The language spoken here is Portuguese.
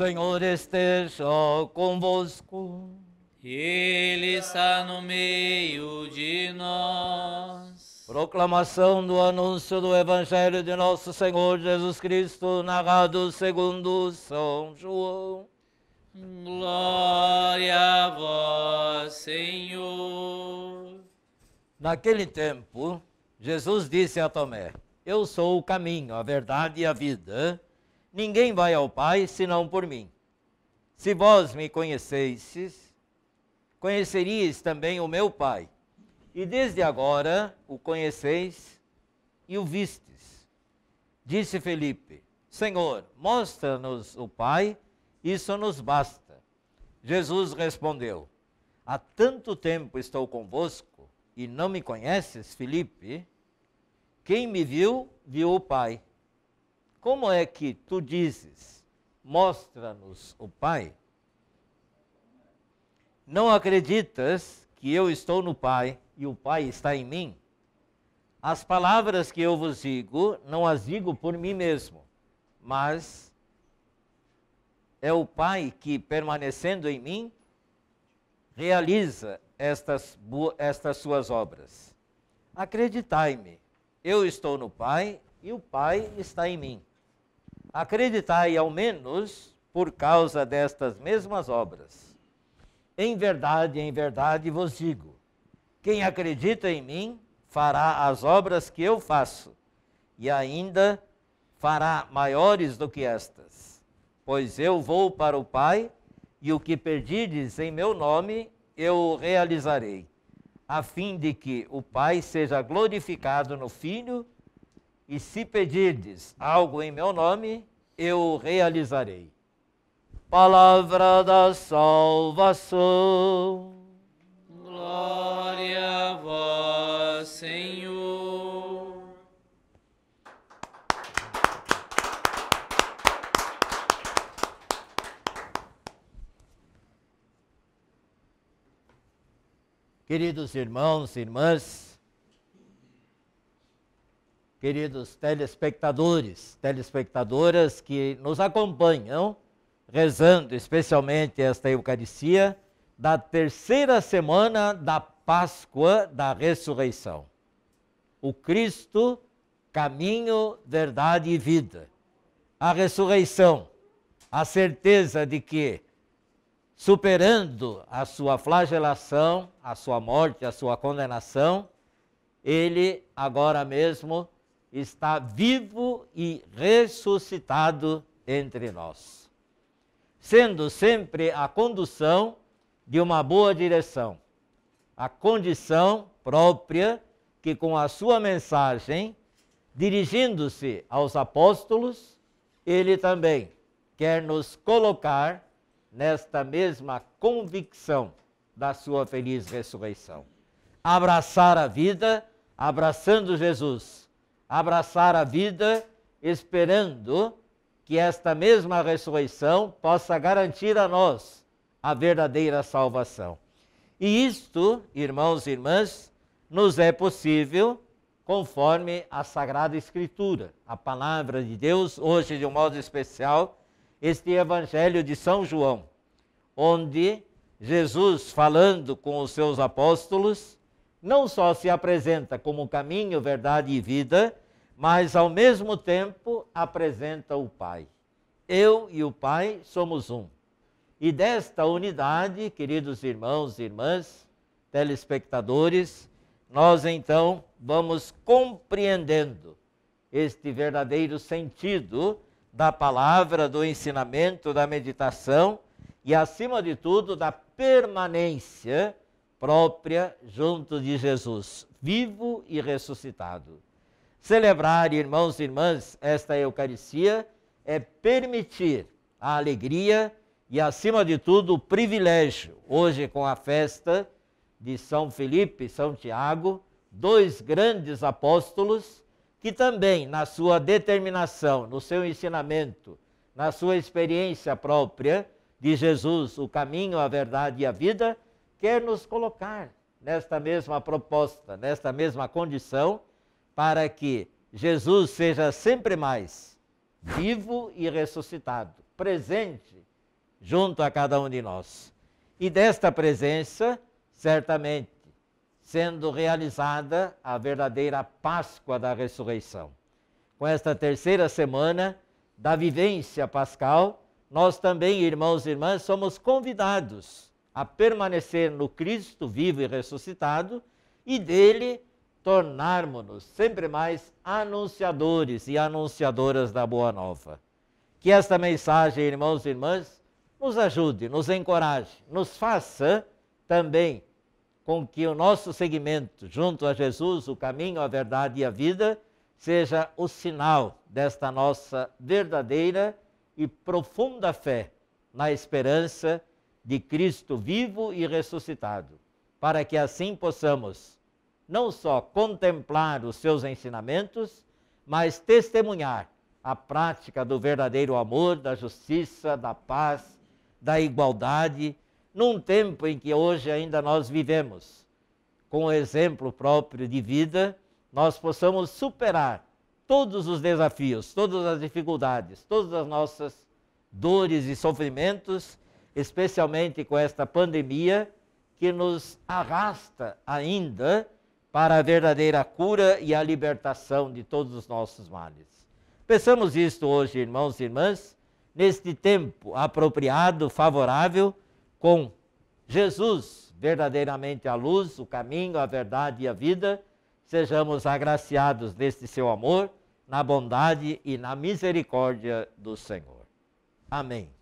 Senhor esteja convosco. Ele está no meio de nós. Proclamação do anúncio do Evangelho de nosso Senhor Jesus Cristo, narrado segundo São João. Glória a vós, Senhor. Naquele tempo, Jesus disse a Tomé: Eu sou o caminho, a verdade e a vida. Ninguém vai ao Pai senão por mim. Se vós me conhecesses, conheceríeis também o meu Pai. E desde agora o conheceis e o vistes. Disse Felipe: Senhor, mostra-nos o Pai, isso nos basta. Jesus respondeu: Há tanto tempo estou convosco e não me conheces, Felipe? Quem me viu, viu o Pai. Como é que tu dizes, mostra-nos o Pai? Não acreditas que eu estou no Pai e o Pai está em mim? As palavras que eu vos digo, não as digo por mim mesmo, mas é o Pai que, permanecendo em mim, realiza estas, estas suas obras. Acreditai-me, eu estou no Pai e o Pai está em mim acreditai ao menos por causa destas mesmas obras. Em verdade, em verdade vos digo: quem acredita em mim fará as obras que eu faço, e ainda fará maiores do que estas. Pois eu vou para o Pai, e o que perdides em meu nome, eu o realizarei, a fim de que o Pai seja glorificado no Filho e se pedirdes algo em meu nome, eu realizarei. Palavra da salvação. Glória a vós, Senhor. Queridos irmãos e irmãs, queridos telespectadores, telespectadoras que nos acompanham, rezando especialmente esta Eucaristia da terceira semana da Páscoa da Ressurreição. O Cristo, caminho, verdade e vida. A ressurreição, a certeza de que, superando a sua flagelação, a sua morte, a sua condenação, ele agora mesmo está vivo e ressuscitado entre nós, sendo sempre a condução de uma boa direção, a condição própria que, com a sua mensagem, dirigindo-se aos apóstolos, ele também quer nos colocar nesta mesma convicção da sua feliz ressurreição. Abraçar a vida, abraçando Jesus, abraçar a vida, esperando que esta mesma ressurreição possa garantir a nós a verdadeira salvação. E isto, irmãos e irmãs, nos é possível conforme a Sagrada Escritura, a palavra de Deus, hoje de um modo especial, este Evangelho de São João, onde Jesus, falando com os seus apóstolos, não só se apresenta como caminho, verdade e vida, mas ao mesmo tempo apresenta o Pai. Eu e o Pai somos um. E desta unidade, queridos irmãos e irmãs, telespectadores, nós então vamos compreendendo este verdadeiro sentido da palavra, do ensinamento, da meditação e, acima de tudo, da permanência própria junto de Jesus, vivo e ressuscitado. Celebrar, irmãos e irmãs, esta Eucaristia é permitir a alegria e, acima de tudo, o privilégio, hoje com a festa de São Felipe e São Tiago, dois grandes apóstolos que também, na sua determinação, no seu ensinamento, na sua experiência própria de Jesus, o caminho, a verdade e a vida, quer nos colocar nesta mesma proposta, nesta mesma condição, para que Jesus seja sempre mais vivo e ressuscitado, presente junto a cada um de nós. E desta presença, certamente, sendo realizada a verdadeira Páscoa da ressurreição. Com esta terceira semana da vivência pascal, nós também, irmãos e irmãs, somos convidados a permanecer no Cristo vivo e ressuscitado e dele tornarmos-nos sempre mais anunciadores e anunciadoras da Boa Nova. Que esta mensagem, irmãos e irmãs, nos ajude, nos encoraje, nos faça também com que o nosso segmento junto a Jesus, o caminho, a verdade e a vida, seja o sinal desta nossa verdadeira e profunda fé na esperança de Cristo vivo e ressuscitado, para que assim possamos não só contemplar os seus ensinamentos, mas testemunhar a prática do verdadeiro amor, da justiça, da paz, da igualdade, num tempo em que hoje ainda nós vivemos. Com o exemplo próprio de vida, nós possamos superar todos os desafios, todas as dificuldades, todas as nossas dores e sofrimentos especialmente com esta pandemia, que nos arrasta ainda para a verdadeira cura e a libertação de todos os nossos males. Pensamos isto hoje, irmãos e irmãs, neste tempo apropriado, favorável, com Jesus verdadeiramente a luz, o caminho, a verdade e a vida, sejamos agraciados neste seu amor, na bondade e na misericórdia do Senhor. Amém.